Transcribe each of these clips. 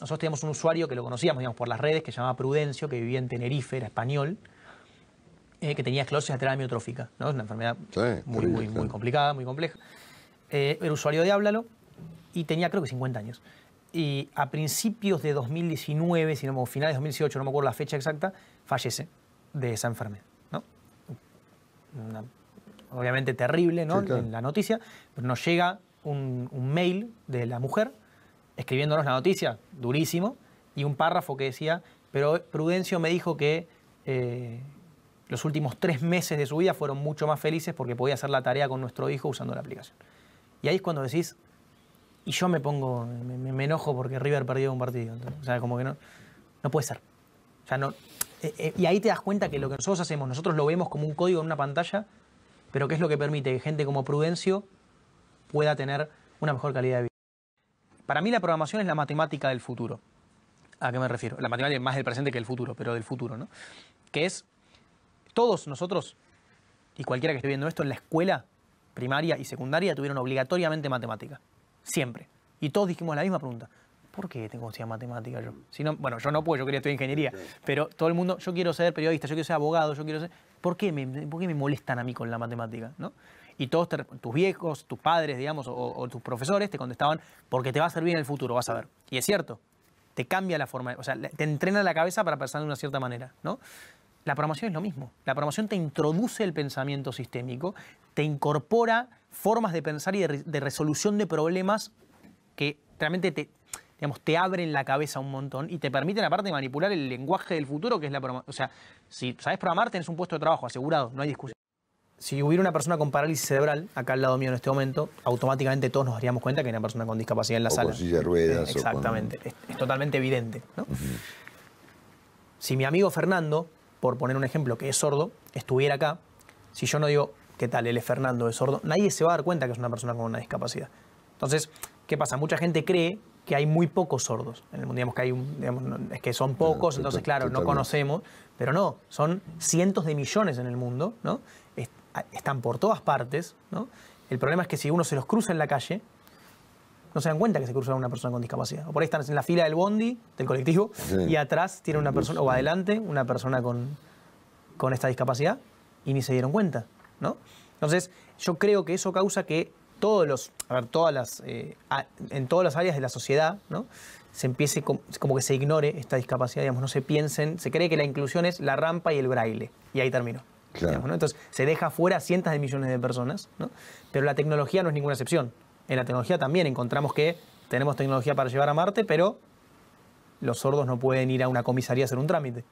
nosotros teníamos un usuario que lo conocíamos por las redes, que se llamaba Prudencio, que vivía en Tenerife, era español, eh, que tenía esclerosis lateral amiotrófica. ¿no? Es una enfermedad muy, muy, muy, complicada, muy compleja. Eh, era usuario de Háblalo y tenía creo que 50 años. Y a principios de 2019, si no, finales de 2018, no me acuerdo la fecha exacta, fallece de esa enfermedad. ¿no? obviamente terrible ¿no? en la noticia, pero nos llega un, un mail de la mujer escribiéndonos la noticia, durísimo, y un párrafo que decía, pero Prudencio me dijo que eh, los últimos tres meses de su vida fueron mucho más felices porque podía hacer la tarea con nuestro hijo usando la aplicación. Y ahí es cuando decís, y yo me pongo, me, enojo porque River perdió un partido. o sea, como que no, no puede ser. O no, eh, eh, y ahí te das cuenta que lo que nosotros hacemos, nosotros lo vemos como un código en una pantalla, pero que es lo que permite que gente como Prudencio pueda tener una mejor calidad de vida. Para mí la programación es la matemática del futuro. ¿A qué me refiero? La matemática más del presente que del futuro, pero del futuro, ¿no? Que es, todos nosotros, y cualquiera que esté viendo esto, en la escuela primaria y secundaria tuvieron obligatoriamente matemática. Siempre. Y todos dijimos la misma pregunta. ¿Por qué tengo que estudiar matemática yo? Si no, bueno, yo no puedo, yo quería estudiar ingeniería. Pero todo el mundo, yo quiero ser periodista, yo quiero ser abogado, yo quiero ser... ¿Por qué me, por qué me molestan a mí con la matemática? ¿no? y todos tus viejos, tus padres, digamos, o, tus profesores te contestaban, porque te va a servir en el futuro, vas a ver. Y es cierto, te cambia la forma, o sea, te entrena la cabeza para pensar de una cierta manera, ¿no? La programación es lo mismo. La programación te introduce el pensamiento sistémico, te incorpora formas de pensar y de, resolución de problemas que realmente te, te abren la cabeza un montón y te permiten aparte manipular el lenguaje del futuro que es la programación. O sea, si sabes programar, tenés un puesto de trabajo asegurado, no hay discusión si hubiera una persona con parálisis cerebral acá al lado mío en este momento, automáticamente todos nos daríamos cuenta que hay una persona con discapacidad en la sala. Con silla de ruedas. Exactamente, es, totalmente evidente. Si mi amigo Fernando, por poner un ejemplo, que es sordo, estuviera acá, si yo no digo, ¿qué tal? Él es Fernando, es sordo, nadie se va a dar cuenta que es una persona con una discapacidad. Entonces, ¿qué pasa? Mucha gente cree que hay muy pocos sordos en el mundo. Digamos que, hay digamos, es que son pocos, entonces, claro, no conocemos, pero no, son cientos de millones en el mundo, ¿no? Este, están por todas partes, ¿no? El problema es que si uno se los cruza en la calle, no se dan cuenta que se cruza una persona con discapacidad. O por ahí están en la fila del bondi, del colectivo, y atrás tiene una persona, o adelante, una persona con, con esta discapacidad, y ni se dieron cuenta, ¿no? Entonces, yo creo que eso causa que todos los, a ver, todas las, eh, en todas las áreas de la sociedad, ¿no? Se empiece como que se ignore esta discapacidad, digamos, no se piensen, se cree que la inclusión es la rampa y el braille, y ahí termino entonces se deja fuera a cientos de millones de personas, pero la tecnología no es ninguna excepción. En la tecnología también encontramos que tenemos tecnología para llevar a Marte, pero los sordos no pueden ir a una comisaría a hacer un trámite.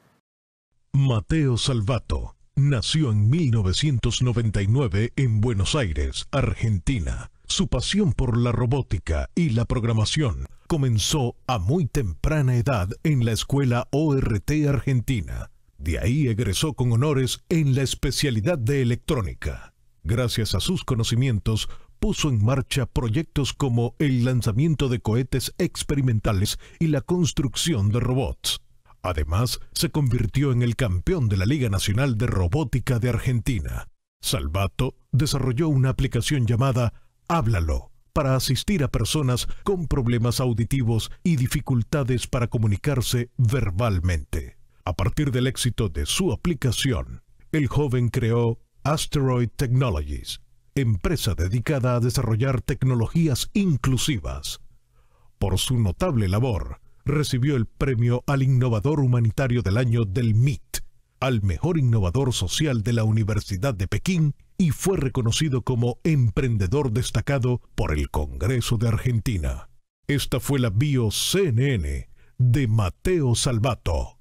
Mateo Salvato nació en 1999 en Buenos Aires, Argentina. Su pasión por la robótica y la programación comenzó a muy temprana edad en la escuela ORT Argentina de ahí egresó con honores en la especialidad de electrónica. Gracias a sus conocimientos, puso en marcha proyectos como el lanzamiento de cohetes experimentales y la construcción de robots. Además, se convirtió en el campeón de la Liga Nacional de Robótica de Argentina. Salvato desarrolló una aplicación llamada Háblalo para asistir a personas con problemas auditivos y dificultades para comunicarse verbalmente. A partir del éxito de su aplicación, el joven creó Asteroid Technologies, empresa dedicada a desarrollar tecnologías inclusivas. Por su notable labor, recibió el premio al Innovador Humanitario del Año del MIT, al Mejor Innovador Social de la Universidad de Pekín y fue reconocido como Emprendedor Destacado por el Congreso de Argentina. Esta fue la bio CNN de Mateo Salvato.